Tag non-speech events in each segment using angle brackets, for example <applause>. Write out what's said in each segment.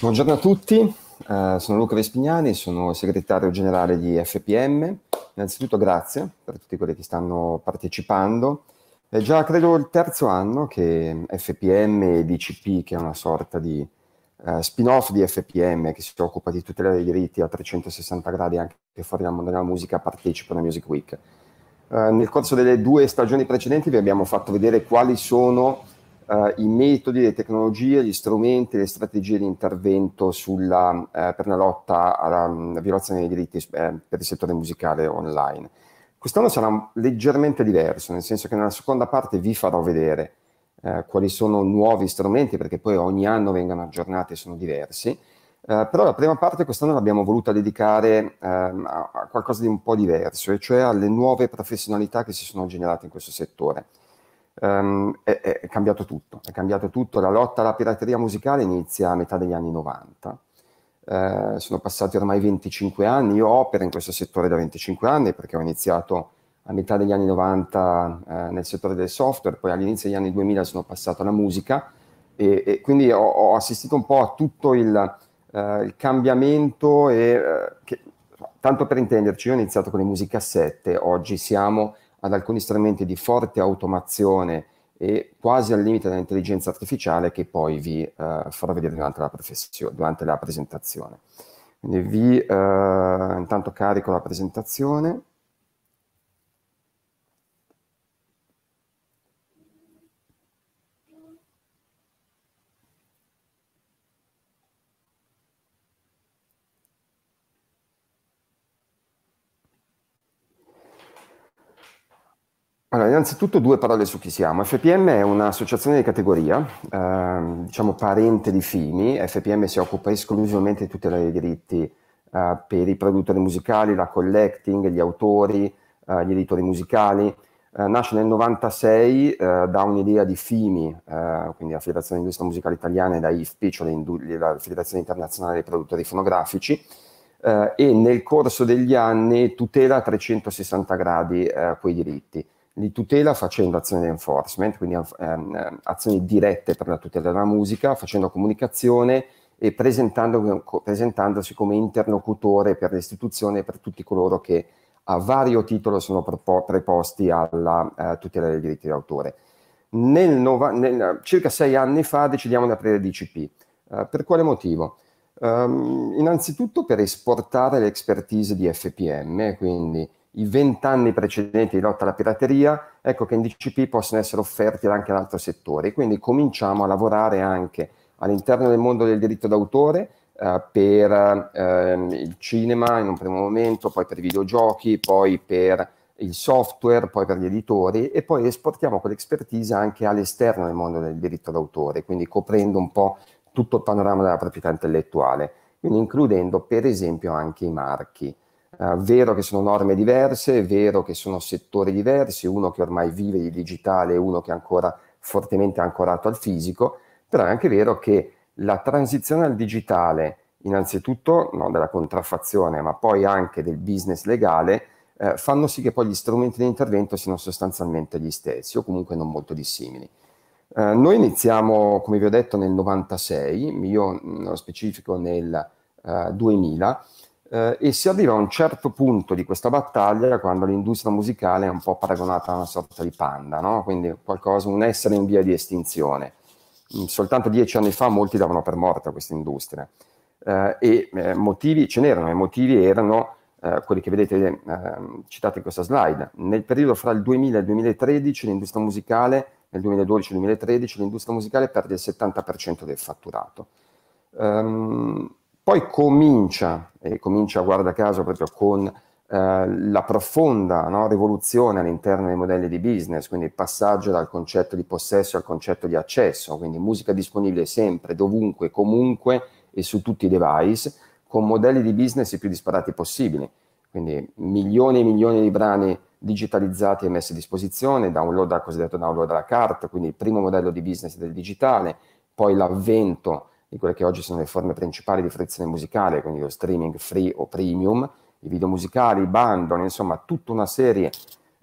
Buongiorno a tutti, uh, sono Luca Vespignani, sono segretario generale di FPM. Innanzitutto grazie per tutti quelli che stanno partecipando. È eh, già credo il terzo anno che FPM e DCP, che è una sorta di uh, spin-off di FPM che si occupa di tutela dei diritti a 360 gradi anche fuori dal mondo della musica, partecipano a Music Week. Uh, nel corso delle due stagioni precedenti vi abbiamo fatto vedere quali sono eh, i metodi, le tecnologie, gli strumenti, le strategie di intervento sulla, eh, per la lotta alla, alla mm, violazione dei diritti eh, per il settore musicale online. Quest'anno sarà leggermente diverso, nel senso che nella seconda parte vi farò vedere eh, quali sono nuovi strumenti, perché poi ogni anno vengono aggiornati e sono diversi. Uh, però la prima parte quest'anno l'abbiamo voluta dedicare uh, a qualcosa di un po' diverso, e cioè alle nuove professionalità che si sono generate in questo settore um, è, è, cambiato tutto, è cambiato tutto. La lotta alla pirateria musicale inizia a metà degli anni 90. Eh, sono passati ormai 25 anni, io opero in questo settore da 25 anni perché ho iniziato a metà degli anni 90 eh, nel settore del software, poi all'inizio degli anni 2000 sono passato alla musica e, e quindi ho, ho, assistito un po' a tutto il, eh, il cambiamento e, eh, che, tanto per intenderci, io ho iniziato con le musicassette, oggi siamo ad alcuni strumenti di forte automazione e quasi al limite dell'intelligenza artificiale che poi vi eh, farò vedere durante la, durante la presentazione. Quindi vi eh, intanto carico la presentazione. Allora, innanzitutto due parole su chi siamo. FPM è un'associazione di categoria, eh, diciamo parente di FIMI. FPM si occupa esclusivamente di tutela dei diritti eh, per i produttori musicali, la collecting, gli autori, eh, gli editori musicali. Eh, nasce nel 96 eh, da un'idea di FIMI, eh, quindi la Federazione Industria Musicale Italiana e da IFPI, cioè la Federazione Internazionale dei Produttori Fonografici, e nel corso degli anni tutela a 360 gradi quei diritti di tutela facendo azioni di enforcement, quindi ehm, ehm, azioni dirette per la tutela della musica, facendo comunicazione e presentandosi come interlocutore per l'istituzione e per tutti coloro che a vario titolo sono preposti alla eh, tutela dei diritti d'autore. Nel nova, nel, circa sei anni fa decidiamo di aprire DCP. Eh, per quale motivo? Um, innanzitutto per esportare l'expertise di FPM, quindi i vent'anni precedenti di lotta alla pirateria, ecco che in DCP possono essere offerti anche ad altri settori. Quindi cominciamo a lavorare anche all'interno del mondo del diritto d'autore eh, per ehm, il cinema in un primo momento, poi per i videogiochi, poi per il software, poi per gli editori e poi esportiamo quell'expertise anche all'esterno del mondo del diritto d'autore, quindi coprendo un po' tutto il panorama della proprietà intellettuale, quindi includendo per esempio anche i marchi. Eh, vero che sono norme diverse, vero che sono settori diversi, uno che ormai vive di digitale e uno che è ancora fortemente ancorato al fisico, però è anche vero che la transizione al digitale, innanzitutto no, della contraffazione, ma poi anche del business legale, eh, fanno sì che poi gli strumenti di intervento siano sostanzialmente gli stessi o comunque non molto dissimili. Eh, noi iniziamo, come vi ho detto, nel 96, io nello specifico nel eh, 2000, eh, e si arriva a un certo punto di questa battaglia quando l'industria musicale è un po' paragonata a una sorta di panda, no? quindi qualcosa, un essere in via di estinzione. Mm, soltanto dieci anni fa molti davano per morta questa industria eh, e eh, motivi ce n'erano, e motivi erano eh, quelli che vedete ehm, citati in questa slide. Nel periodo fra il 2000 e il 2013 l'industria musicale, nel 2012-2013 l'industria musicale perde il 70% del fatturato. Um, poi comincia, e comincia guarda caso proprio con eh, la profonda no, rivoluzione all'interno dei modelli di business, quindi il passaggio dal concetto di possesso al concetto di accesso, quindi musica disponibile sempre, dovunque, comunque e su tutti i device, con modelli di business i più disparati possibili. Quindi milioni e milioni di brani digitalizzati e messi a disposizione, download, cosiddetto download alla carta, quindi il primo modello di business del digitale, poi l'avvento di quelle che oggi sono le forme principali di fruizione musicale, quindi lo streaming free o premium, i video musicali, i bandon, insomma tutta una serie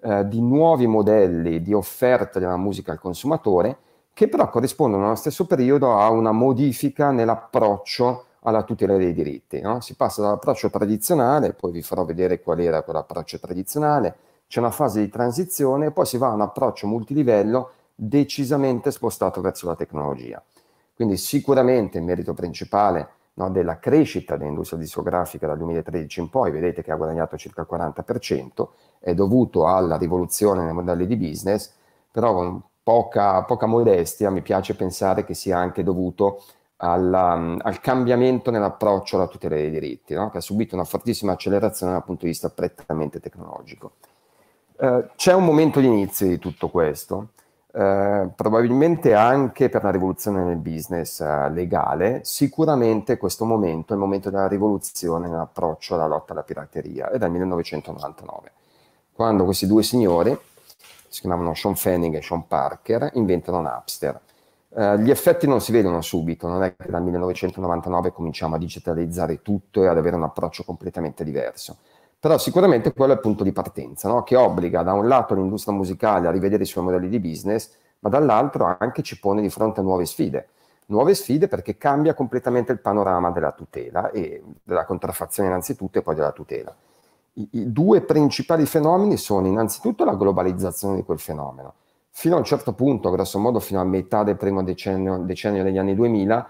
eh, di nuovi modelli di offerta della musica al consumatore che però corrispondono allo stesso periodo a una modifica nell'approccio alla tutela dei diritti. No? Si passa dall'approccio tradizionale, poi vi farò vedere qual era quell'approccio tradizionale, c'è una fase di transizione poi si va a un approccio multilivello decisamente spostato verso la tecnologia. Quindi sicuramente il merito principale no, della crescita dell'industria discografica dal 2013 in poi, vedete che ha guadagnato circa il 40%, è dovuto alla rivoluzione nei modelli di business, però con poca, poca modestia mi piace pensare che sia anche dovuto alla, um, al cambiamento nell'approccio alla tutela dei diritti, no? che ha subito una fortissima accelerazione dal punto di vista prettamente tecnologico. Eh, c'è un momento di inizio di tutto questo, eh, probabilmente anche per la rivoluzione nel business eh, legale, sicuramente questo momento è il momento della rivoluzione nell'approccio alla lotta alla pirateria, è dal 1999, quando questi due signori, si chiamavano Sean Fanning e Sean Parker, inventano Napster. Eh, gli effetti non si vedono subito, non è che dal 1999 cominciamo a digitalizzare tutto e ad avere un approccio completamente diverso però sicuramente quello è il punto di partenza, no? che obbliga da un lato l'industria musicale a rivedere i suoi modelli di business, ma dall'altro anche ci pone di fronte a nuove sfide. Nuove sfide perché cambia completamente il panorama della tutela e della contraffazione innanzitutto e poi della tutela. I, i due principali fenomeni sono innanzitutto la globalizzazione di quel fenomeno. Fino a un certo punto, grosso modo fino a metà del primo decennio, decennio degli anni 2000,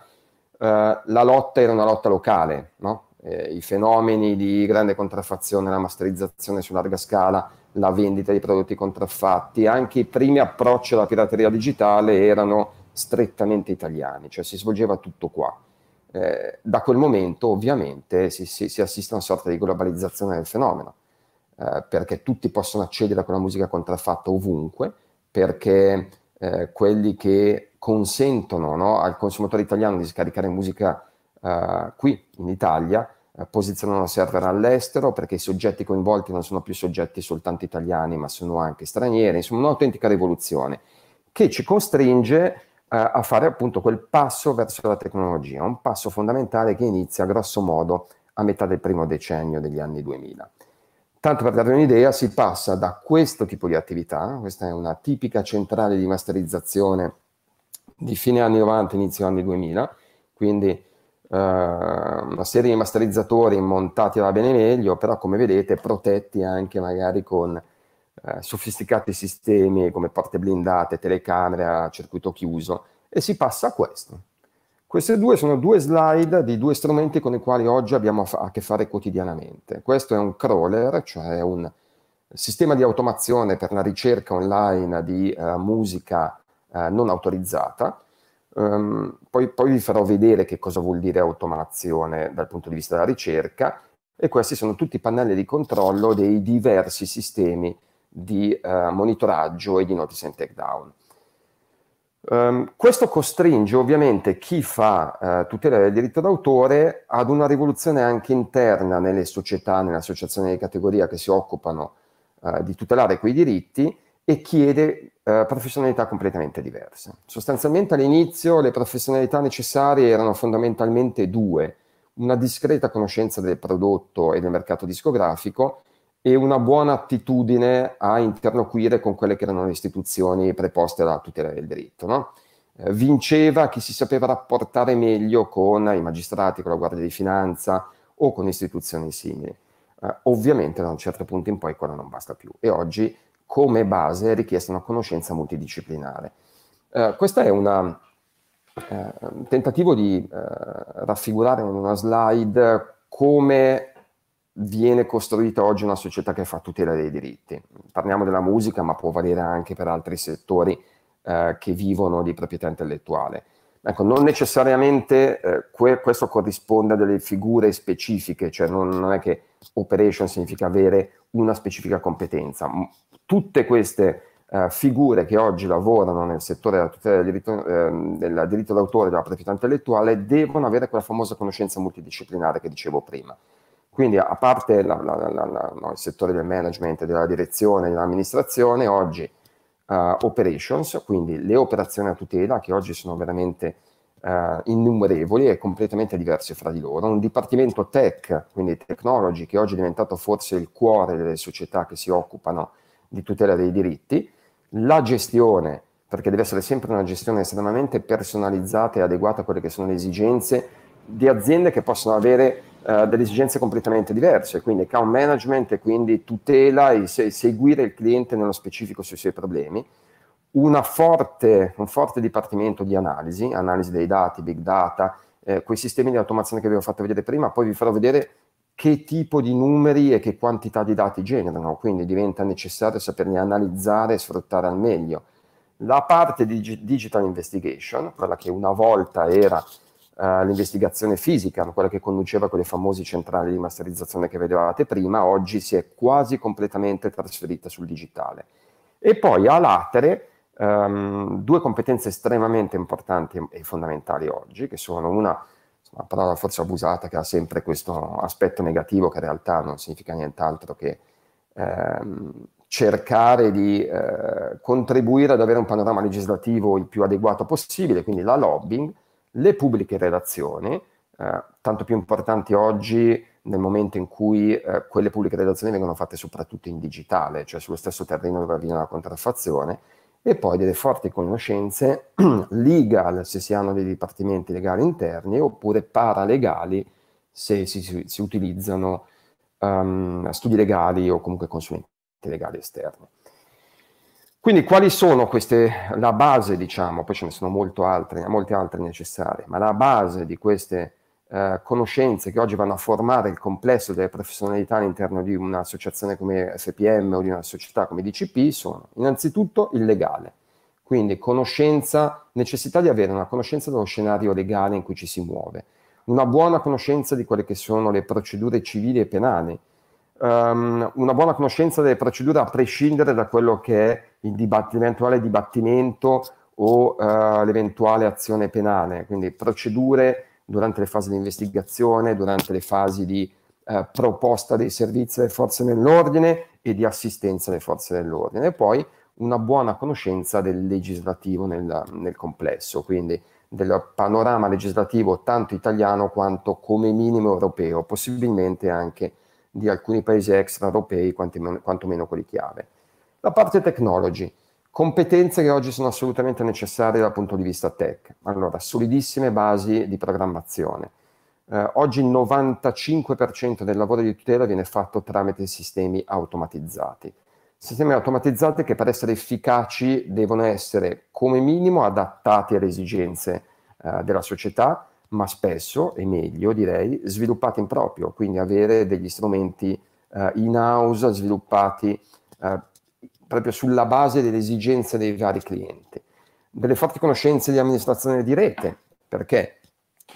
Uh, eh, la lotta era una lotta locale, no? eh, i fenomeni di grande contraffazione, la masterizzazione su larga scala, la vendita di prodotti contraffatti, anche i primi approcci alla pirateria digitale erano strettamente italiani, cioè si svolgeva tutto qua. Eh, da quel momento ovviamente si, si, si, assiste a una sorta di globalizzazione del fenomeno, eh, perché tutti possono accedere a quella musica contraffatta ovunque, perché eh, quelli che consentono no, al consumatore italiano di scaricare musica eh, qui in Italia eh, posizionano server all'estero perché i soggetti coinvolti non sono più soggetti soltanto italiani ma sono anche stranieri, insomma un'autentica rivoluzione che ci costringe eh, a fare appunto quel passo verso la tecnologia, un passo fondamentale che inizia grosso modo a metà del primo decennio degli anni 2000. Tanto per darvi un'idea, si passa da questo tipo di attività, questa è una tipica centrale di masterizzazione di fine anni 90, inizio anni 2000, quindi Ehm, una serie di masterizzatori montati va bene meglio, però come vedete protetti anche magari con eh, sofisticati sistemi come porte blindate, telecamere a circuito chiuso e si passa a questo. Queste due sono due slide di due strumenti con i quali oggi abbiamo a, che fare quotidianamente. Questo è un crawler, cioè un sistema di automazione per la ricerca online di uh, musica uh, non autorizzata, Um, poi, poi, vi farò vedere che cosa vuol dire automazione dal punto di vista della ricerca e questi sono tutti i pannelli di controllo dei diversi sistemi di uh, monitoraggio e di notice and takedown. Um, ehm, questo costringe ovviamente chi fa uh, tutela del diritto d'autore ad una rivoluzione anche interna nelle società, nelle associazioni di categoria che si occupano uh, di tutelare quei diritti e chiede eh, professionalità completamente diverse. Sostanzialmente all'inizio le professionalità necessarie erano fondamentalmente due, una discreta conoscenza del prodotto e del mercato discografico e una buona attitudine a interloquire con quelle che erano le istituzioni preposte alla tutela del diritto. No? Eh, vinceva chi si sapeva rapportare meglio con i magistrati, con la Guardia di Finanza o con istituzioni simili. Eh, ovviamente da un certo punto in poi quella non basta più e oggi come base è richiesta una conoscenza multidisciplinare. Eh, questo è una, eh, un tentativo di eh, raffigurare in una slide come viene costruita oggi una società che fa tutela dei diritti. Parliamo della musica, ma può valere anche per altri settori eh, che vivono di proprietà intellettuale. Ecco, non necessariamente eh, que- questo corrisponde a delle figure specifiche, cioè non, non, è che operation significa avere una specifica competenza tutte queste eh, figure che oggi lavorano nel settore della tutela del diritto, eh, del diritto d'autore e della proprietà intellettuale devono avere quella famosa conoscenza multidisciplinare che dicevo prima. Quindi a parte la, la, la, no, il settore del management, della direzione, dell'amministrazione, oggi Uh, operations, quindi le operazioni a tutela che oggi sono veramente uh, innumerevoli e completamente diverse fra di loro, un dipartimento tech, quindi technology, che oggi è diventato forse il cuore delle società che si occupano di di tutela dei diritti, la gestione, perché deve essere sempre una gestione estremamente personalizzata e adeguata a quelle che sono le esigenze di aziende che possono avere eh, delle esigenze completamente diverse, quindi account management e quindi tutela e se- seguire il cliente nello specifico sui suoi problemi, forte, un forte dipartimento di analisi, analisi dei dati, big data, eh, quei sistemi di automazione che vi ho fatto vedere prima, poi vi farò vedere che tipo di numeri e che quantità di dati generano, quindi diventa necessario saperli analizzare e sfruttare al meglio. La parte di digital investigation, quella che una volta era eh, l'investigazione fisica, quella che conduceva quelle famose centrali di masterizzazione che vedevate prima, oggi si è quasi completamente trasferita sul digitale. E poi a latere ehm, due competenze estremamente importanti e fondamentali oggi, che sono una una parola forse abusata che ha sempre questo aspetto negativo che in realtà non significa nient'altro che ehm, cercare di eh, contribuire ad avere un panorama legislativo il più adeguato possibile, quindi la lobbying, le pubbliche relazioni, eh, tanto più importanti oggi nel momento in cui eh, quelle pubbliche relazioni vengono fatte soprattutto in digitale, cioè sullo stesso terreno dove avviene la contraffazione, e poi delle forti conoscenze <clears throat> legal se si hanno dei dipartimenti legali interni oppure paralegali se si, si, si utilizzano um, studi legali o comunque consulenti legali esterni. Quindi quali sono queste, la base diciamo, poi ce ne sono altre, molte altre necessarie, ma la base di queste eh, conoscenze che oggi vanno a formare il complesso delle professionalità all'interno di un'associazione come SPM o di una società come DCP sono innanzitutto il legale, quindi conoscenza, necessità di avere una conoscenza dello scenario legale in cui ci si muove, una buona conoscenza di quelle che sono le procedure civili e penali, um, una buona conoscenza delle procedure a prescindere da quello che è l'eventuale dibattimento o uh, l'eventuale azione penale, quindi procedure durante le fasi di investigazione, durante le fasi di eh, proposta dei servizi alle forze dell'ordine e di assistenza alle forze dell'ordine. E poi una buona conoscenza del legislativo nel, nel complesso, quindi del panorama legislativo tanto italiano quanto come minimo europeo, possibilmente anche di alcuni paesi extraeuropei, quantomeno quelli chiave. La parte technology Competenze che oggi sono assolutamente necessarie dal punto di vista tech. Allora, solidissime basi di programmazione. Eh, oggi il 95% del lavoro di tutela viene fatto tramite sistemi automatizzati. Sistemi automatizzati che per essere efficaci devono essere come minimo adattati alle esigenze eh, della società, ma spesso, e meglio direi, sviluppati in proprio, quindi avere degli strumenti eh, in house sviluppati eh, proprio sulla base delle esigenze dei vari clienti, delle forti conoscenze di amministrazione di rete, perché?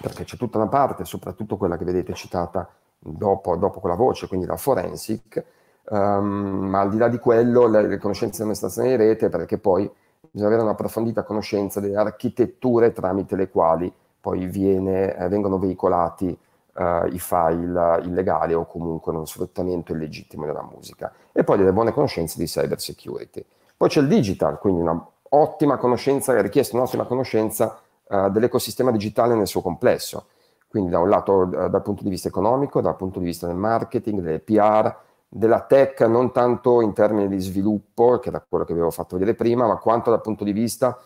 Perché c'è tutta una parte, soprattutto quella che vedete citata dopo, dopo quella voce, quindi la forensic, um, ma al di là di quello le, le conoscenze di amministrazione di rete, perché poi bisogna avere una approfondita conoscenza delle architetture tramite le quali poi viene, eh, vengono veicolati uh, i file illegali o comunque uno sfruttamento illegittimo della musica. E poi delle buone conoscenze di cyber security. Poi c'è il digital, quindi un'ottima conoscenza, è richiesta un'ottima conoscenza uh, dell'ecosistema digitale nel suo complesso. Quindi da un lato uh, dal punto di vista economico, dal punto di vista del marketing, del PR, della tech non tanto in termini di sviluppo, che era quello che avevo fatto vedere prima, ma quanto dal punto di vista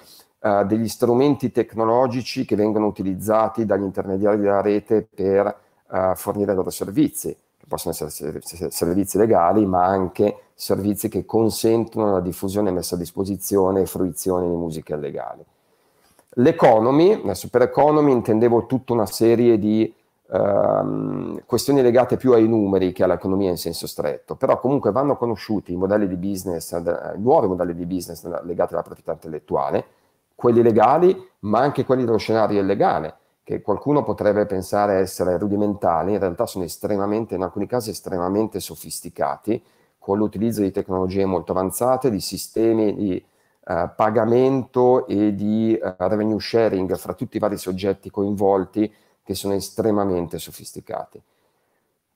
eh, degli strumenti tecnologici che vengono utilizzati dagli intermediari della rete per eh, fornire i loro servizi, che possono essere servizi legali, ma anche servizi che consentono la diffusione, messa a disposizione e fruizione di musiche illegali. L'economy, adesso per economy intendevo tutta una serie di ehm, questioni legate più ai numeri che all'economia in senso stretto, però comunque vanno conosciuti i modelli di business, i eh, nuovi modelli di business legati alla proprietà intellettuale, quelli legali, ma anche quelli dello scenario illegale, che qualcuno potrebbe pensare essere rudimentali, in realtà sono estremamente, in alcuni casi estremamente sofisticati, con l'utilizzo di tecnologie molto avanzate, di sistemi di eh, pagamento e di eh, revenue sharing fra tutti i vari soggetti coinvolti che sono estremamente sofisticati.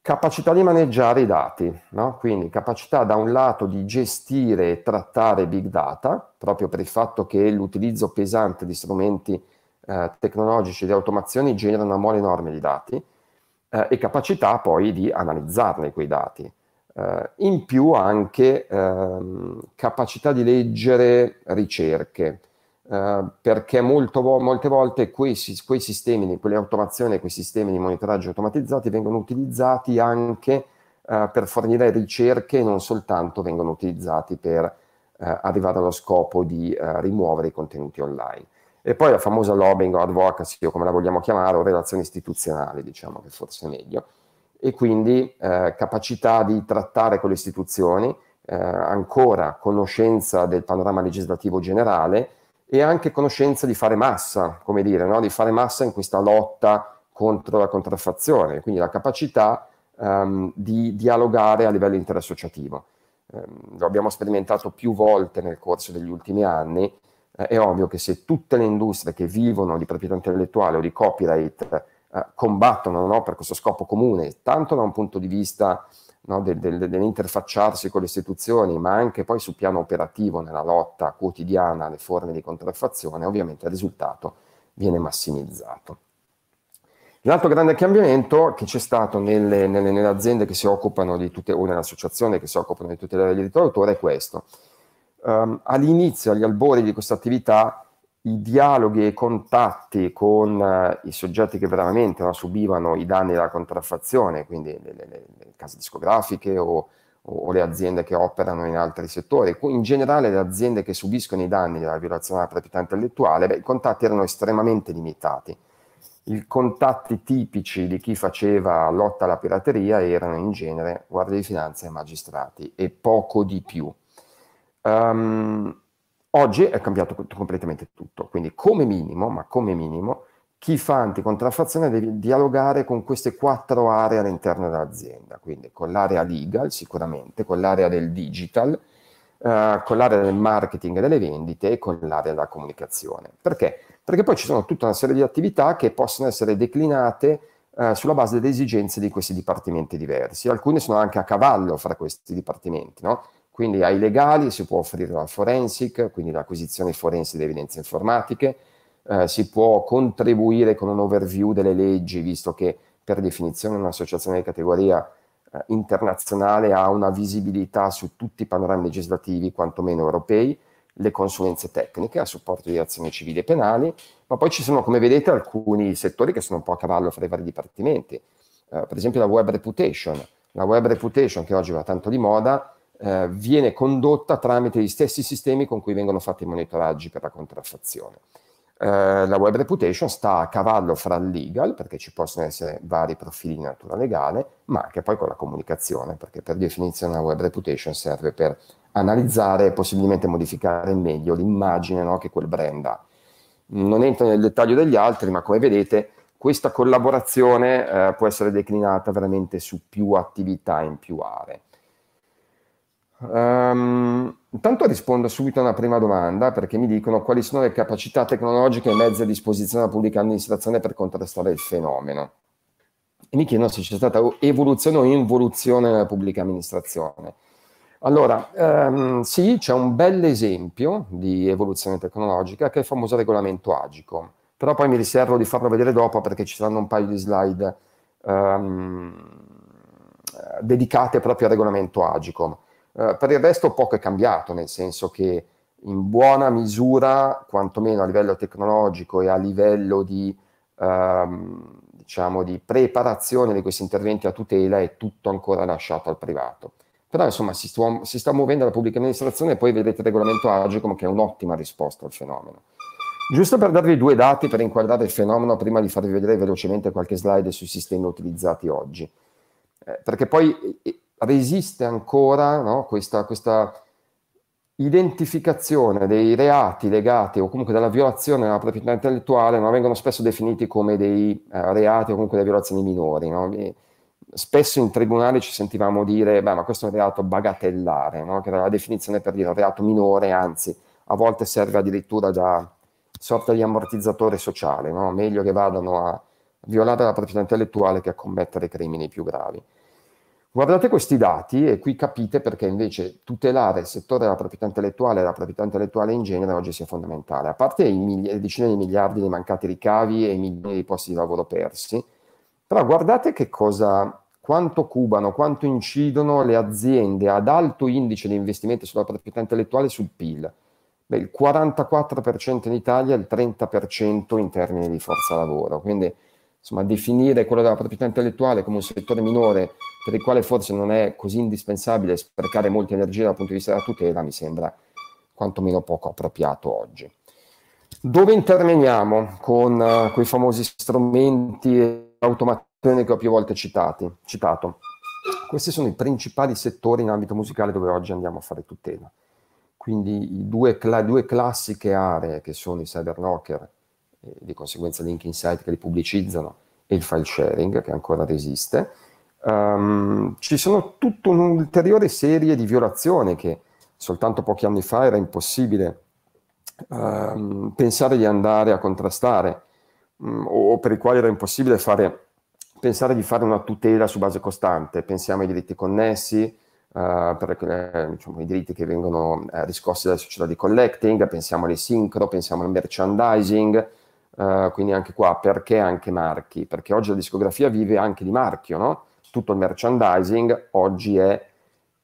Capacità di maneggiare i dati, no? quindi capacità da un lato di gestire e trattare big data, proprio per il fatto che l'utilizzo pesante di strumenti eh, tecnologici e di automazione genera una mole enorme di dati, eh, e capacità poi di analizzarne quei dati. Eh, in più anche ehm, capacità di leggere ricerche, Ehm, perché molto, molte volte quei, quei sistemi, quelle automazioni, quei sistemi di monitoraggio automatizzati vengono utilizzati anche uh, per fornire ricerche e non soltanto vengono utilizzati per uh, arrivare allo scopo di eh, rimuovere i contenuti online. E poi la famosa lobbying o advocacy, o come la vogliamo chiamare, o relazione istituzionale, diciamo che forse è meglio. E quindi capacità di trattare con le istituzioni, ancora conoscenza del panorama legislativo generale, e anche conoscenza di fare massa, come dire, no? di fare massa in questa lotta contro la contraffazione, quindi la capacità um, di dialogare a livello interassociativo. Um, lo abbiamo sperimentato più volte nel corso degli ultimi anni, eh, è ovvio che se tutte le industrie che vivono di proprietà intellettuale o di copyright eh, combattono no? per questo scopo comune, tanto da un punto di vista no, del, del, dell'interfacciarsi con le istituzioni, ma anche poi sul piano operativo nella lotta quotidiana alle forme di contraffazione, ovviamente il risultato viene massimizzato. L'altro grande cambiamento che c'è stato nelle, nelle, nelle aziende che si occupano di tutte, o nelle associazioni che si occupano di tutela del diritto d'autore è questo. Um, all'inizio, agli albori di questa attività, i dialoghi e i contatti con eh, i soggetti che veramente no, subivano i danni della contraffazione, quindi le, le, le case discografiche o, o, le aziende che operano in altri settori, in generale le aziende che subiscono i danni della violazione della proprietà intellettuale, beh, i contatti erano estremamente limitati. I contatti tipici di chi faceva lotta alla pirateria erano in genere guardie di finanza e magistrati e poco di più. Um, Oggi è cambiato completamente tutto, quindi come minimo, ma come minimo, chi fa anticontraffazione deve dialogare con queste quattro aree all'interno dell'azienda, quindi con l'area legal sicuramente, con l'area del digital, eh, con l'area del marketing e delle vendite e con l'area della comunicazione. Perché? Perché poi ci sono tutta una serie di attività che possono essere declinate eh, sulla base delle esigenze di questi dipartimenti diversi. Alcune sono anche a cavallo fra questi dipartimenti, no? Quindi ai legali si può offrire la forensic, quindi l'acquisizione forense di evidenze informatiche, eh, si può contribuire con un overview delle leggi, visto che per definizione un'associazione di categoria eh, internazionale ha una visibilità su tutti i panorami legislativi, quantomeno europei, le consulenze tecniche a supporto di azioni civili e penali, ma poi ci sono, come vedete, alcuni settori che sono un po' a cavallo fra i vari dipartimenti, eh, per esempio la web reputation. La web reputation, che oggi va tanto di moda, eh, viene condotta tramite gli stessi sistemi con cui vengono fatti i monitoraggi per la contraffazione. Eh, la web reputation sta a cavallo fra il legal, perché ci possono essere vari profili di natura legale, ma anche poi con la comunicazione, perché per definizione la web reputation serve per analizzare e possibilmente modificare meglio l'immagine no, che quel brand ha. Non entro nel dettaglio degli altri, ma come vedete questa collaborazione eh, può essere declinata veramente su più attività in più aree. Um, intanto rispondo subito a una prima domanda perché mi dicono quali sono le capacità tecnologiche e mezzi a disposizione della pubblica amministrazione per contrastare il fenomeno. E mi chiedono se c'è stata evoluzione o involuzione nella pubblica amministrazione. Allora, um, sì, c'è un bel esempio di evoluzione tecnologica che è il famoso regolamento agico, però poi mi riservo di farlo vedere dopo perché ci saranno un paio di slide um, dedicate proprio al regolamento agico. Eh, per il resto poco è cambiato, nel senso che in buona misura, quantomeno a livello tecnologico e a livello di, ehm, diciamo, di preparazione di questi interventi a tutela, è tutto ancora lasciato al privato. Però insomma si, stu- si sta muovendo la pubblica amministrazione e poi vedete il regolamento Agicom che è un'ottima risposta al fenomeno. Giusto per darvi due dati per inquadrare il fenomeno prima di farvi vedere velocemente qualche slide sui sistemi utilizzati oggi. Eh, perché poi resiste ancora no, questa, questa, identificazione dei reati legati o comunque della violazione della proprietà intellettuale, no, vengono spesso definiti come dei uh, reati o comunque delle violazioni minori. No? E spesso in tribunale ci sentivamo dire, beh, ma questo è un reato bagatellare, che era la definizione per dire un reato minore, anzi, a volte serve addirittura da sorta di ammortizzatore sociale, meglio che vadano a violare la proprietà intellettuale che a commettere crimini più gravi. Guardate questi dati e qui capite perché invece tutelare il settore della proprietà intellettuale e la proprietà intellettuale in genere oggi sia fondamentale. A parte i mili- decine di miliardi di mancati ricavi e i milioni di posti di lavoro persi, però guardate che cosa, quanto cubano, quanto incidono le aziende ad alto indice di investimento sulla proprietà intellettuale sul PIL. Beh, il 44% in Italia e il 30% in termini di forza lavoro. Quindi insomma, definire quello della proprietà intellettuale come un settore minore per il quale forse non è così indispensabile sprecare molta energia dal punto di vista della tutela mi sembra quantomeno poco appropriato oggi. Dove interveniamo con uh, quei famosi strumenti e automazione che ho più volte citati, citato? Questi sono i principali settori in ambito musicale dove oggi andiamo a fare tutela. Quindi due, cl- due classiche aree che sono i cyber knocker e eh, di conseguenza link insight che li pubblicizzano e il file sharing che ancora resiste. Um, ci sono tutta un'ulteriore serie di violazioni che soltanto pochi anni fa era impossibile um, pensare di andare a contrastare um, o per i quali era impossibile fare, pensare di fare una tutela su base costante. Pensiamo ai diritti connessi, Uh, per eh, diciamo, i diritti che vengono eh, riscossi dalle società di collecting, pensiamo alle sincro, pensiamo al merchandising, Uh, quindi anche qua, perché anche marchi? Perché oggi la discografia vive anche di marchio, no? Tutto il merchandising oggi è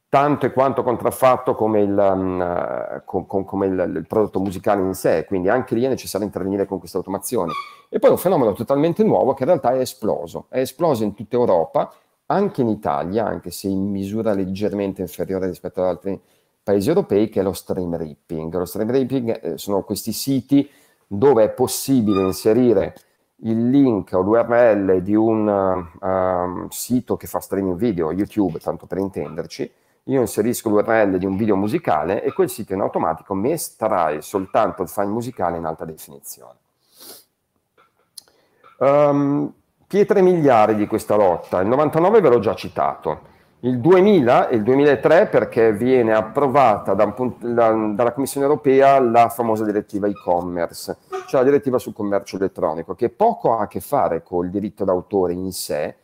tanto e quanto contraffatto come, il, um, mm, eh, com, com, come il, il, prodotto musicale in sé, quindi anche lì è necessario intervenire con questa automazione. E poi un fenomeno totalmente nuovo che in realtà è esploso, è esploso in tutta Europa, anche in Italia, anche se in misura leggermente inferiore rispetto ad altri paesi europei, che è lo stream ripping. Lo stream ripping eh, sono questi siti dove è possibile inserire il link o l'URL di un um, sito che fa streaming video, YouTube, tanto per intenderci, io inserisco l'URL di un video musicale e quel sito in automatico mi estrae soltanto il file musicale in alta definizione. Um, pietre miliari di questa lotta, il 99 ve l'ho già citato, il 2000 e il 2003 perché viene approvata da da, dalla Commissione europea la famosa direttiva e-commerce, cioè la direttiva sul commercio elettronico, che poco ha a che fare col diritto d'autore in sé, eh,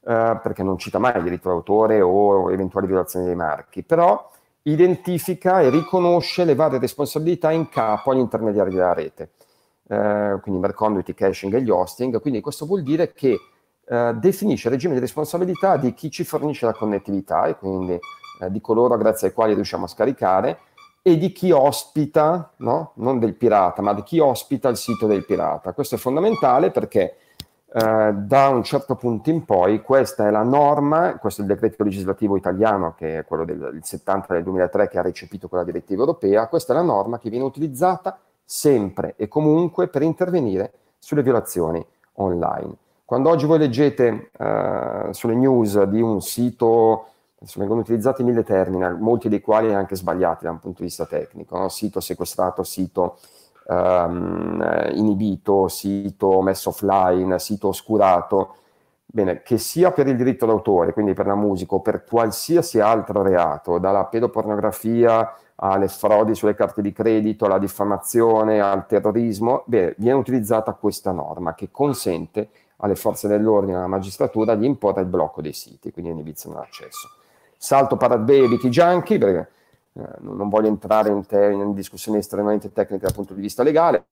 perché non cita mai il diritto d'autore o eventuali violazioni dei marchi, però identifica e riconosce le varie responsabilità in capo agli intermediari della rete, eh, quindi merconduiti, caching e gli hosting, quindi questo vuol dire che eh, definisce il regime di responsabilità di chi ci fornisce la connettività e quindi eh, di coloro grazie ai quali riusciamo a scaricare e di chi ospita, no? non del pirata, ma di chi ospita il sito del pirata. Questo è fondamentale perché eh, da un certo punto in poi questa è la norma, questo è il decreto legislativo italiano che è quello del 70 del 2003 che ha recepito quella direttiva europea, questa è la norma che viene utilizzata sempre e comunque per intervenire sulle violazioni online. Quando oggi voi leggete eh, sulle news di un sito, vengono utilizzati mille termini, molti dei quali anche sbagliati da un punto di vista tecnico, no? sito sequestrato, sito ehm, inibito, sito messo offline, sito oscurato, Bene, che sia per il diritto d'autore, quindi per la musica o per qualsiasi altro reato, dalla pedopornografia alle frodi sulle carte di credito, alla diffamazione, al terrorismo, bene, viene utilizzata questa norma che consente alle forze dell'ordine alla magistratura di imporre il blocco dei siti, quindi inibizione all'accesso. Salto paradebiti gianchi, perché eh, non voglio entrare in, te- in discussioni estremamente tecniche dal punto di vista legale,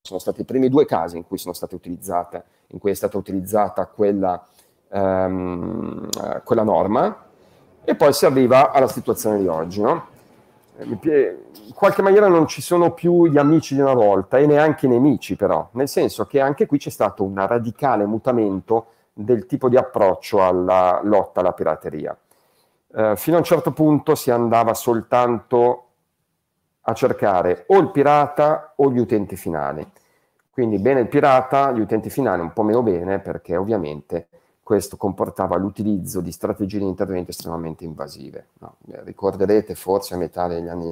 sono stati i primi due casi in cui, in cui è stata utilizzata quella, ehm, quella norma, e poi si arriva alla situazione di oggi, no? Eh, in qualche maniera non ci sono più gli amici di una volta e neanche i nemici però, nel senso che anche qui c'è stato un radicale mutamento del tipo di approccio alla lotta alla pirateria. Eh, fino a un certo punto si andava soltanto a cercare o il pirata o gli utenti finali. Quindi bene il pirata, gli utenti finali un po' meno bene perché ovviamente questo comportava l'utilizzo di strategie di intervento estremamente invasive. No? Ricorderete forse a metà degli anni,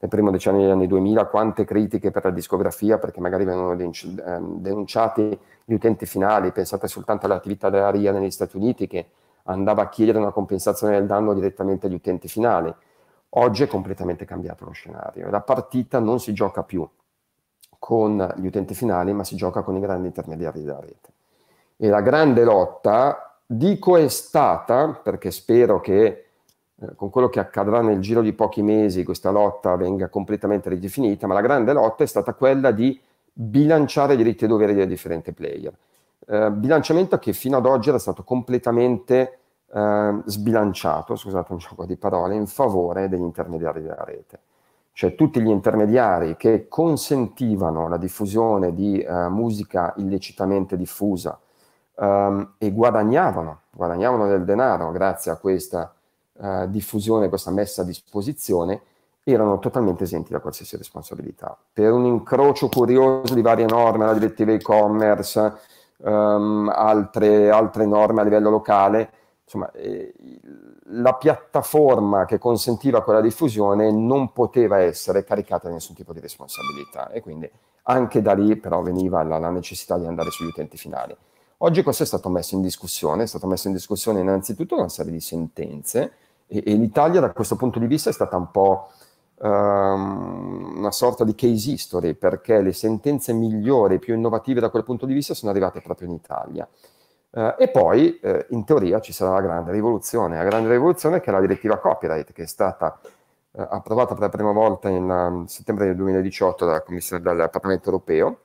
nel primo decennio degli anni 2000, quante critiche per la discografia, perché magari venivano ehm, denunciati gli utenti finali, pensate soltanto all'attività della RIA negli Stati Uniti che andava a chiedere una compensazione del danno direttamente agli utenti finali. Oggi è completamente cambiato lo scenario. La partita non si gioca più con gli utenti finali, ma si gioca con i grandi intermediari della rete e la grande lotta, dico è stata, perché spero che eh, con quello che accadrà nel giro di pochi mesi questa lotta venga completamente ridefinita, ma la grande lotta è stata quella di bilanciare diritti e doveri dei differenti player. Eh, bilanciamento che fino ad oggi era stato completamente eh, sbilanciato, scusate un gioco di parole, in favore degli intermediari della rete. Cioè tutti gli intermediari che consentivano la diffusione di eh, musica illecitamente diffusa um, e guadagnavano, guadagnavano del denaro grazie a questa uh, diffusione, questa messa a disposizione, erano totalmente esenti da qualsiasi responsabilità. Per un incrocio curioso di varie norme, la direttiva e-commerce, um, altre, altre, norme a livello locale, insomma, eh, la piattaforma che consentiva quella diffusione non poteva essere caricata di nessun tipo di responsabilità e quindi anche da lì però veniva la, la necessità di andare sugli utenti finali. Oggi questo è stato messo in discussione, è stato messo in discussione innanzitutto una serie di sentenze e, e l'Italia da questo punto di vista è stata un po' um, una sorta di case history perché le sentenze migliori più innovative da quel punto di vista sono arrivate proprio in Italia. Uh, e poi uh, in teoria ci sarà la grande rivoluzione, la grande rivoluzione che è la direttiva copyright che è stata uh, approvata per la prima volta in ehm, settembre del 2018 dalla Commissione, dal Parlamento europeo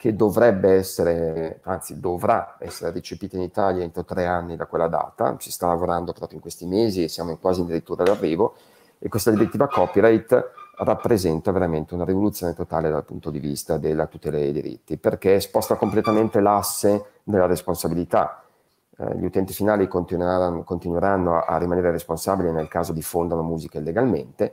che dovrebbe essere, anzi dovrà essere recepita in Italia entro tre anni da quella data, ci sta lavorando proprio in questi mesi e siamo quasi addirittura d'arrivo, e questa direttiva copyright rappresenta veramente una rivoluzione totale dal punto di vista della tutela dei diritti, perché sposta completamente l'asse della responsabilità. Eh, gli utenti finali continueranno, continueranno, a rimanere responsabili nel caso diffondano musica illegalmente,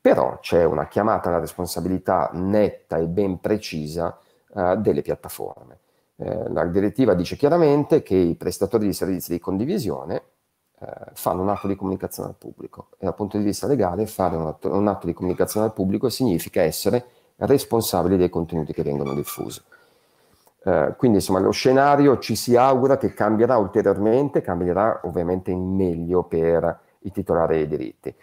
però c'è una chiamata alla responsabilità netta e ben precisa eh, delle piattaforme. Eh, la direttiva dice chiaramente che i prestatori di servizi di condivisione eh, fanno un atto di comunicazione al pubblico e dal punto di vista legale fare un atto, un atto di comunicazione al pubblico significa essere responsabili dei contenuti che vengono diffusi. Uh, quindi insomma lo scenario ci si augura che cambierà ulteriormente, cambierà ovviamente in meglio per i titolari dei diritti.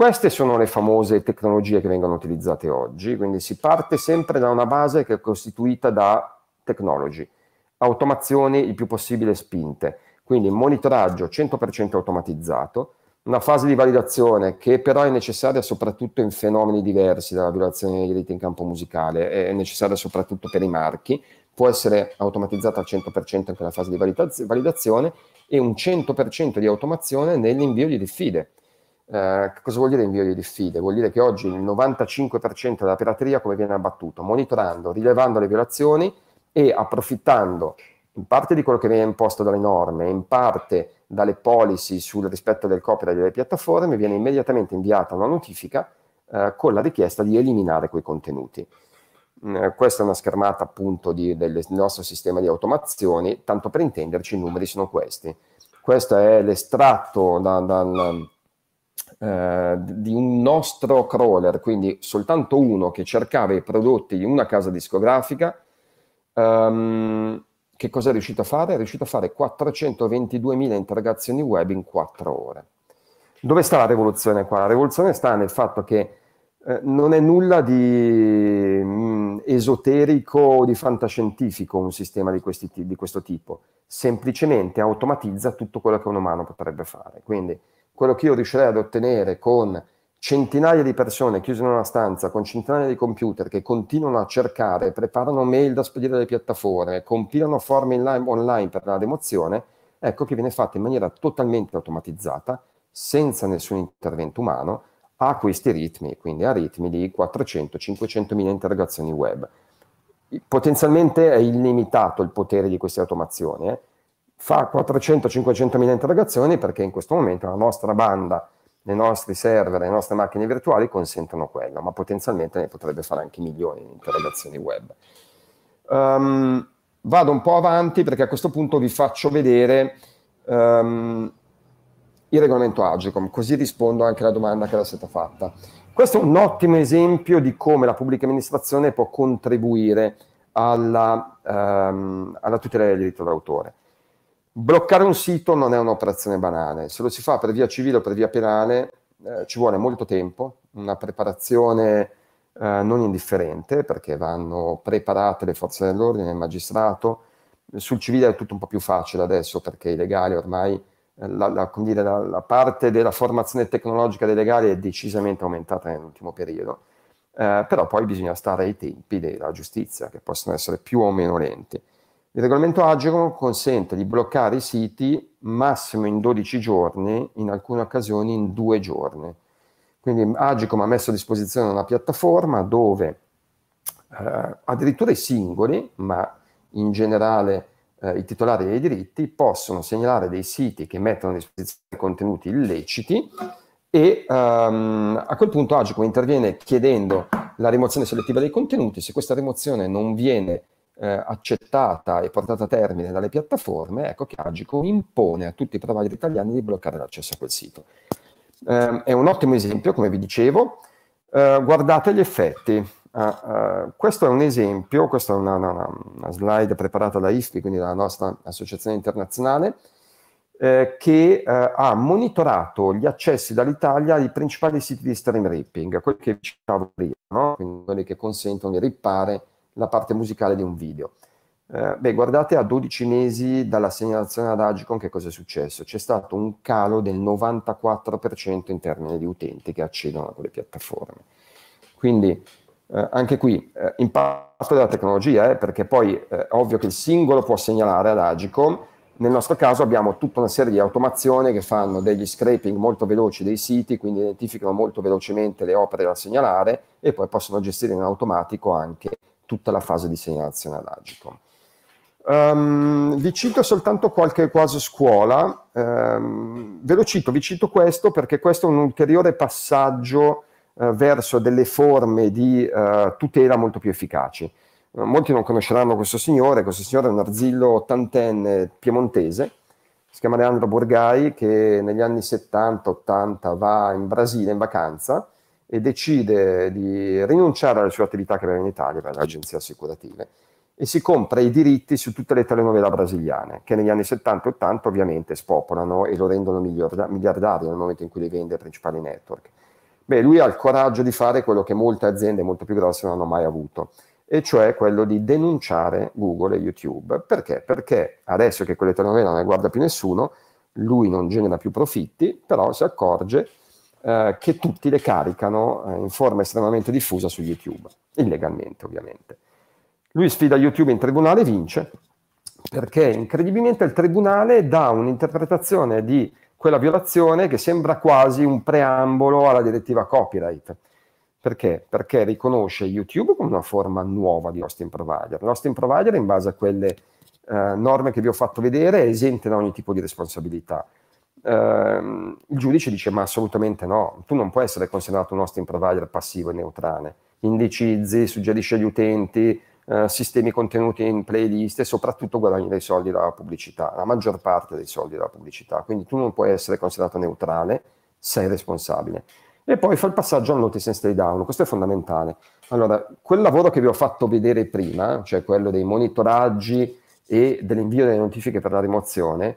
Queste sono le famose tecnologie che vengono utilizzate oggi, quindi si parte sempre da una base che è costituita da technology, automazioni il più possibile spinte, quindi monitoraggio 100% automatizzato, una fase di validazione che però è necessaria soprattutto in fenomeni diversi dalla violazione dei diritti in campo musicale, è necessaria soprattutto per i marchi, può essere automatizzata al 100% anche la fase di validazione e un 100% di automazione nell'invio di diffide eh, cosa vuol dire invio di sfide? Vuol dire che oggi il 95% della pirateria come viene abbattuto? Monitorando, rilevando le violazioni e approfittando in parte di quello che viene imposto dalle norme, in parte dalle policy sul rispetto del copyright delle piattaforme, viene immediatamente inviata una notifica eh, con la richiesta di eliminare quei contenuti. Mm, eh, questa è una schermata appunto di, del nostro sistema di automazioni, tanto per intenderci i numeri sono questi. Questo è l'estratto da, da, da eh, di un nostro crawler, quindi soltanto uno che cercava i prodotti di una casa discografica, um, che cosa è riuscito a fare? È riuscito a fare 422.000 interrogazioni web in 4 ore. Dove sta la rivoluzione qua? La rivoluzione sta nel fatto che eh, non è nulla di mh, mm, esoterico o di fantascientifico un sistema di, questi, di, questo tipo, semplicemente automatizza tutto quello che un umano potrebbe fare. Quindi quello che io riuscirei ad ottenere con centinaia di persone chiuse in una stanza, con centinaia di computer che continuano a cercare, preparano mail da spedire alle piattaforme, compilano forme online, online per la rimozione, ecco che viene fatta in maniera totalmente automatizzata, senza nessun intervento umano, a questi ritmi, quindi a ritmi di 400-500 mila interrogazioni web. Potenzialmente è illimitato il potere di queste automazioni, eh? fa 400-500 mila interrogazioni perché in questo momento la nostra banda, i nostri server, le nostre macchine virtuali consentono quello, ma potenzialmente ne potrebbe fare anche milioni di interrogazioni web. Um, vado un po' avanti perché a questo punto vi faccio vedere um, il regolamento Agicom, così rispondo anche alla domanda che era stata fatta. Questo è un ottimo esempio di come la pubblica amministrazione può contribuire alla, um, alla tutela del diritto d'autore bloccare un sito non è un'operazione banale, se lo si fa per via civile o per via penale eh, ci vuole molto tempo, una preparazione eh, non indifferente perché vanno preparate le forze dell'ordine, il magistrato, sul civile è tutto un po' più facile adesso perché i legali ormai, eh, la, la, dire, la, la, parte della formazione tecnologica dei legali è decisamente aumentata nell'ultimo periodo, eh, però poi bisogna stare ai tempi della giustizia che possono essere più o meno lenti. Il regolamento Agicom consente di bloccare i siti massimo in 12 giorni, in alcune occasioni in due giorni. Quindi Agicom ha messo a disposizione una piattaforma dove eh, addirittura i singoli, ma in generale eh, i titolari dei diritti, possono segnalare dei siti che mettono a disposizione contenuti illeciti e ehm, a quel punto Agicom interviene chiedendo la rimozione selettiva dei contenuti. Se questa rimozione non viene eh, accettata e portata a termine dalle piattaforme, ecco che Agico impone a tutti i provider italiani di bloccare l'accesso a quel sito. Eh, è un ottimo esempio, come vi dicevo. Eh, guardate gli effetti. Uh, uh, questo è un esempio, questa è una, una, una slide preparata da ISPI, quindi dalla nostra associazione internazionale, eh, che eh, ha monitorato gli accessi dall'Italia ai principali siti di stream ripping, quelli che vi citavo prima, no? quindi quelli che consentono di rippare la parte musicale di un video. Eh, beh, guardate a 12 mesi dalla segnalazione ad Agicon che cosa è successo. C'è stato un calo del 94% in termini di utenti che accedono a quelle piattaforme. Quindi eh, anche qui eh, impatto della tecnologia, eh, perché poi è eh, ovvio che il singolo può segnalare ad Agicon. Nel nostro caso abbiamo tutta una serie di automazioni che fanno degli scraping molto veloci dei siti, quindi identificano molto velocemente le opere da segnalare e poi possono gestire in automatico anche tutta la fase di segnalazione all'Agicom. Ehm, um, vi cito soltanto qualche quasi scuola, um, ve lo cito, vi cito questo perché questo è un ulteriore passaggio uh, verso delle forme di uh, tutela molto più efficaci. Uh, molti non conosceranno questo signore, questo signore è un arzillo ottantenne piemontese, si chiama Leandro Borgai, che negli anni 70-80 va in Brasile in vacanza, e decide di rinunciare alle sue attività che aveva in Italia per le agenzie assicurative e si compra i diritti su tutte le telenovela brasiliane che negli anni 70 e 80 ovviamente spopolano e lo rendono miliardario nel momento in cui li vende ai principali network. Beh, lui ha il coraggio di fare quello che molte aziende molto più grosse non hanno mai avuto, e cioè quello di denunciare Google e YouTube. Perché? Perché adesso che quelle telenovela non le guarda più nessuno, lui non genera più profitti, però si accorge eh, che tutti le caricano eh, in forma estremamente diffusa su YouTube, illegalmente ovviamente. Lui sfida YouTube in tribunale e vince, perché incredibilmente il tribunale dà un'interpretazione di quella violazione che sembra quasi un preambolo alla direttiva copyright. Perché? Perché riconosce YouTube come una forma nuova di hosting provider. L'hosting provider, in base a quelle eh, norme che vi ho fatto vedere, è esente da ogni tipo di responsabilità ehm, il giudice dice ma assolutamente no, tu non puoi essere considerato un hosting provider passivo e neutrale, indicizzi, suggerisci agli utenti, eh, sistemi contenuti in playlist e soprattutto guadagni dei soldi dalla pubblicità, la maggior parte dei soldi dalla pubblicità, quindi tu non puoi essere considerato neutrale, sei responsabile. E poi fa il passaggio al notice and stay down, questo è fondamentale. Allora, quel lavoro che vi ho fatto vedere prima, cioè quello dei monitoraggi e dell'invio delle notifiche per la rimozione,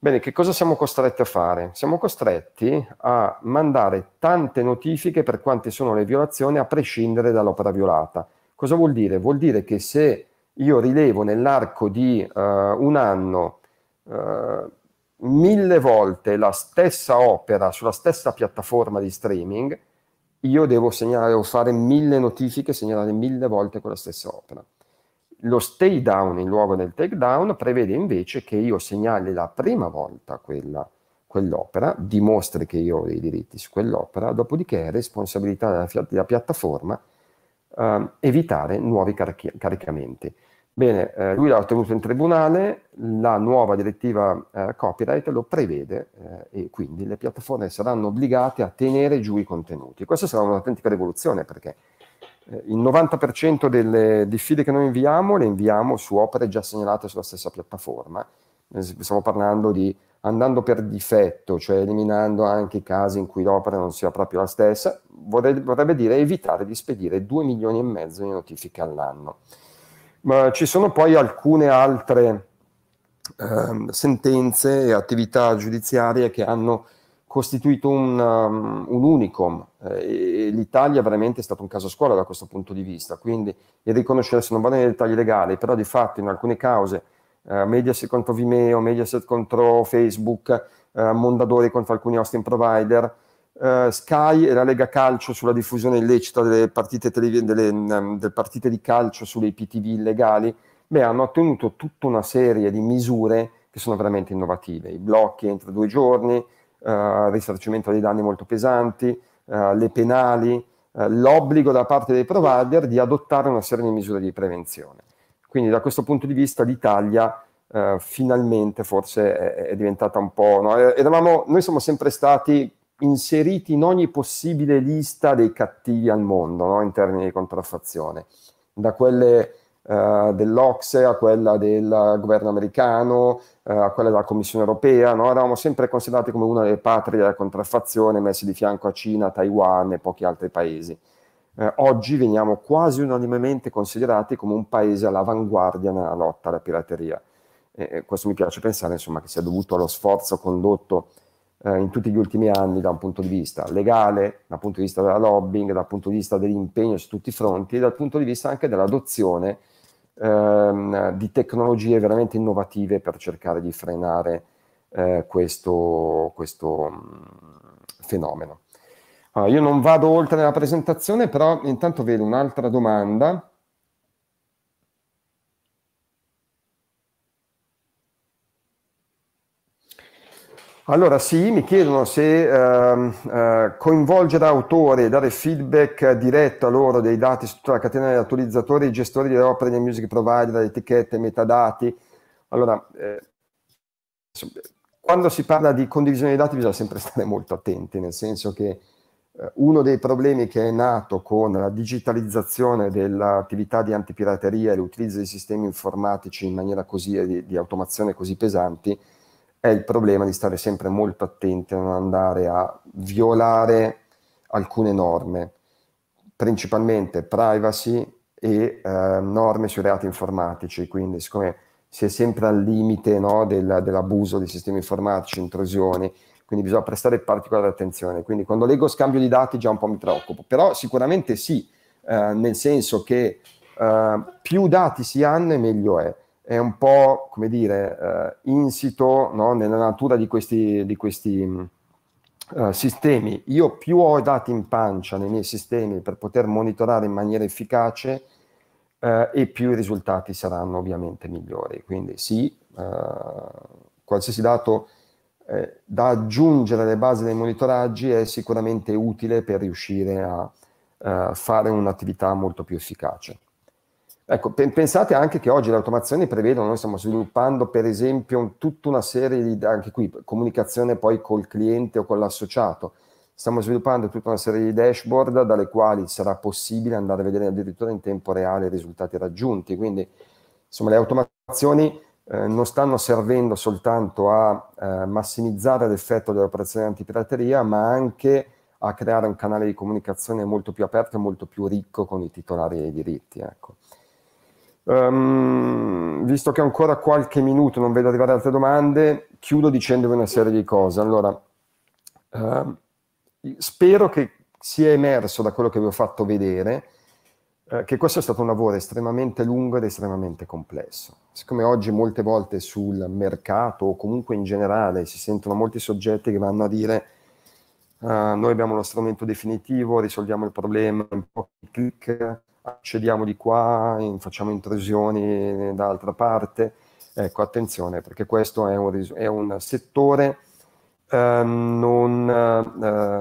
Bene, che cosa siamo costretti a fare? Siamo costretti a mandare tante notifiche per quante sono le violazioni a prescindere dall'opera violata. Cosa vuol dire? Vuol dire che se io rilevo nell'arco di uh, un anno uh, mille volte la stessa opera sulla stessa piattaforma di streaming, io devo, segnalare, devo fare mille notifiche, segnalare mille volte quella stessa opera lo stay down in luogo del takedown prevede invece che io segnali la prima volta quella, quell'opera, dimostri che io ho dei diritti su quell'opera, dopodiché è responsabilità della, della piattaforma eh, evitare nuovi carichi, caricamenti. Bene, eh, lui l'ha ottenuto in tribunale, la nuova direttiva eh, copyright lo prevede eh, e quindi le piattaforme saranno obbligate a tenere giù i contenuti. Questa sarà un'autentica rivoluzione perché eh, il 90% delle diffide che noi inviamo le inviamo su opere già segnalate sulla stessa piattaforma. Eh, stiamo parlando di andando per difetto, cioè eliminando anche i casi in cui l'opera non sia proprio la stessa, vorrebbe, vorrebbe dire evitare di spedire 2 milioni e mezzo di notifiche all'anno. Ma ci sono poi alcune altre eh, sentenze e attività giudiziarie che hanno costituito un, um, un unicum eh, e l'Italia veramente è stato un caso scuola da questo punto di vista, quindi il riconoscersi non va nei dettagli legali, però di fatto in alcune cause eh, Mediaset contro Vimeo, Mediaset contro Facebook, eh, Mondadori contro alcuni hosting provider, eh, Sky e la Lega Calcio sulla diffusione illecita delle partite, tele, delle, um, mm, delle partite di calcio sulle IPTV illegali, beh, hanno ottenuto tutta una serie di misure che sono veramente innovative, i blocchi entro due giorni, eh, risarcimento dei danni molto pesanti, eh, le penali, eh, l'obbligo da parte dei provider di adottare una serie di misure di prevenzione. Quindi da questo punto di vista l'Italia eh, finalmente forse è, è, diventata un po'... No? Eravamo, noi siamo sempre stati inseriti in ogni possibile lista dei cattivi al mondo no? in termini di contraffazione, da quelle eh, dell'Ocse a quella del governo americano, eh, a quella della Commissione europea, no? eravamo sempre considerati come una delle patrie della contraffazione messi di fianco a Cina, Taiwan e pochi altri paesi. Eh, oggi veniamo quasi unanimemente considerati come un paese all'avanguardia nella lotta alla pirateria. E questo mi piace pensare insomma, che sia dovuto allo sforzo condotto eh, in tutti gli ultimi anni da un punto di vista legale, dal punto di vista della lobbying, dal punto di vista dell'impegno su tutti i fronti e dal punto di vista anche dell'adozione ehm, di tecnologie veramente innovative per cercare di frenare eh, questo, questo mm, fenomeno. Allora, io non vado oltre la presentazione, però intanto vedo un'altra domanda Allora sì, mi chiedono se ehm, eh, coinvolgere autori e dare feedback diretto a loro dei dati su tutta la catena di attualizzatori, gestori di opere dei music provider, etichette, metadati. Allora, eh, quando si parla di condivisione dei dati bisogna sempre stare molto attenti, nel senso che eh, uno dei problemi che è nato con la digitalizzazione dell'attività di antipirateria e l'utilizzo dei sistemi informatici in maniera così, di, di automazione così pesanti, è il problema di stare sempre molto attenti a non andare a violare alcune norme, principalmente privacy e eh, norme sui reati informatici, quindi siccome si è sempre al limite no, del, dell'abuso di sistemi informatici, intrusioni, quindi bisogna prestare particolare attenzione. Quindi quando leggo scambio di dati già un po' mi preoccupo, però sicuramente sì, eh, nel senso che eh, più dati si hanno e meglio è è un po', come dire, eh, insito no? nella natura di questi, di questi uh, sistemi. Io più ho dati in pancia nei miei sistemi per poter monitorare in maniera efficace uh, e più i risultati saranno ovviamente migliori. Quindi sì, uh, qualsiasi dato eh, da aggiungere alle basi dei monitoraggi è sicuramente utile per riuscire a fare un'attività molto più efficace. Ecco, pensate anche che oggi le automazioni prevedono, noi stiamo sviluppando per esempio tutta una serie di, anche qui, comunicazione poi col cliente o con l'associato, stiamo sviluppando tutta una serie di dashboard dalle quali sarà possibile andare a vedere addirittura in tempo reale i risultati raggiunti, quindi insomma le automazioni eh, non stanno servendo soltanto a eh, massimizzare l'effetto delle operazioni antipirateria, ma anche a creare un canale di comunicazione molto più aperto e molto più ricco con i titolari dei diritti. Ecco. Um, visto che ho ancora qualche minuto, non vedo arrivare altre domande, chiudo dicendovi una serie di cose. Allora, uh, spero che sia emerso da quello che vi ho fatto vedere uh, che questo è stato un lavoro estremamente lungo ed estremamente complesso. Siccome oggi molte volte sul mercato o comunque in generale si sentono molti soggetti che vanno a dire uh, noi abbiamo lo strumento definitivo, risolviamo il problema in pochi clic, accediamo di qua, facciamo intrusioni da altra parte. Ecco, attenzione, perché questo è un, è un settore eh, non, eh,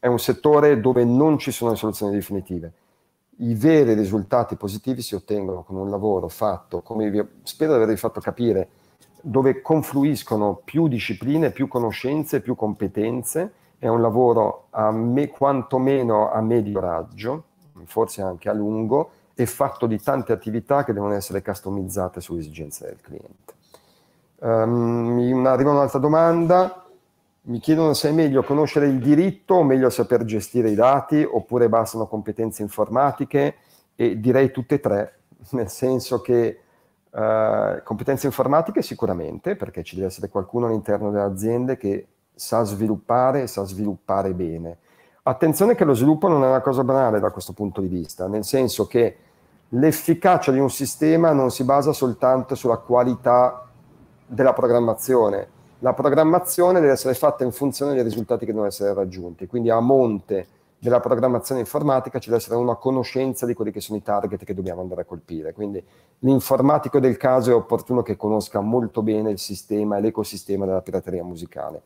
è un settore dove non ci sono soluzioni definitive. I veri risultati positivi si ottengono con un lavoro fatto, come vi, spero di avervi fatto capire, dove confluiscono più discipline, più conoscenze, più competenze. È un lavoro a me, quantomeno a medio raggio, forse anche a lungo, è fatto di tante attività che devono essere customizzate sulle esigenze del cliente. Um, mi arriva un'altra domanda, mi chiedono se è meglio conoscere il diritto o meglio saper gestire i dati oppure bastano competenze informatiche e direi tutte e tre, <laughs> nel senso che uh, competenze informatiche sicuramente, perché ci deve essere qualcuno all'interno delle aziende che sa sviluppare e sa sviluppare bene Attenzione che lo sviluppo non è una cosa banale da questo punto di vista, nel senso che l'efficacia di un sistema non si basa soltanto sulla qualità della programmazione. La programmazione deve essere fatta in funzione dei risultati che devono essere raggiunti, quindi a monte della programmazione informatica ci deve essere una conoscenza di quelli che sono i target che dobbiamo andare a colpire. Quindi l'informatico del caso è opportuno che conosca molto bene il sistema e l'ecosistema della pirateria musicale.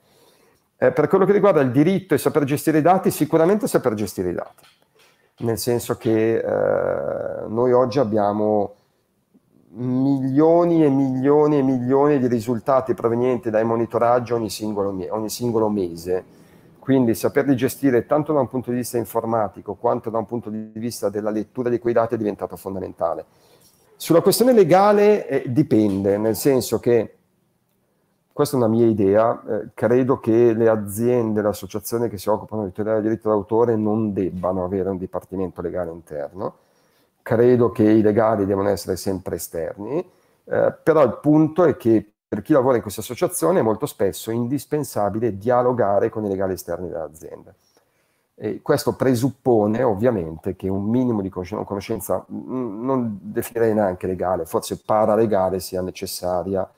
Eh, per quello che riguarda il diritto e saper gestire i dati, sicuramente saper gestire i dati, nel senso che eh, noi oggi abbiamo milioni e milioni e milioni di risultati provenienti dai monitoraggi ogni singolo, ogni singolo mese. Quindi saperli gestire tanto da un punto di vista informatico quanto da un punto di vista della lettura di quei dati è diventato fondamentale. Sulla questione legale eh, dipende, nel senso che questa è una mia idea, eh, credo che le aziende, le associazioni che si occupano di tutela del diritto d'autore non debbano avere un dipartimento legale interno, credo che i legali devono essere sempre esterni, eh, però il punto è che per chi lavora in queste associazioni è molto spesso indispensabile dialogare con i legali esterni dell'azienda. E questo presuppone ovviamente che un minimo di conoscenza, mm, non definirei neanche legale, forse paralegale sia necessaria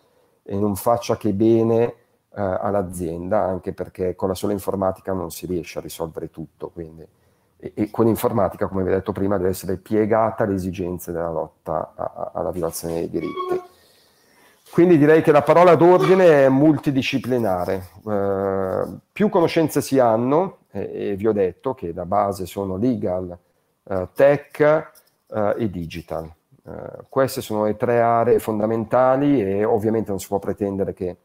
e non faccia che bene eh, all'azienda, anche perché con la sola informatica non si riesce a risolvere tutto. E, e, con l'informatica, come vi ho detto prima, deve essere piegata alle esigenze della lotta a, a, alla violazione dei diritti. Quindi direi che la parola d'ordine è multidisciplinare. Eh, più conoscenze si hanno, e, e, vi ho detto che da base sono legal, eh, tech eh, e digital. Eh, queste sono le tre aree fondamentali e ovviamente non si può pretendere che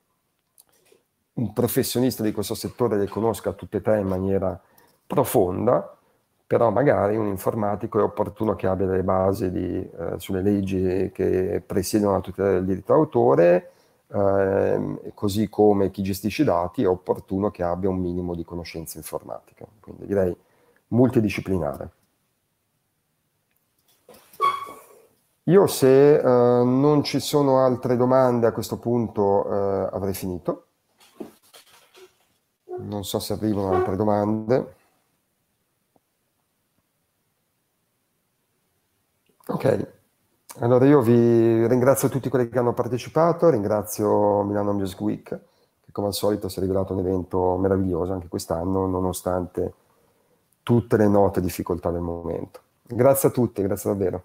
un professionista di questo settore le conosca tutte e tre in maniera profonda, però magari un informatico è opportuno che abbia le basi di, eh, sulle leggi che presiedono la tutela del diritto d'autore, eh, così come chi gestisce i dati è opportuno che abbia un minimo di conoscenza informatica, Quindi direi multidisciplinare. Io se eh, non ci sono altre domande a questo punto eh, avrei finito. Non so se arrivano altre domande. Ok, allora io vi ringrazio tutti quelli che hanno partecipato, ringrazio Milano Music Week, che come al solito si è rivelato un evento meraviglioso anche quest'anno, nonostante tutte le note difficoltà del momento. Grazie a tutti, grazie davvero.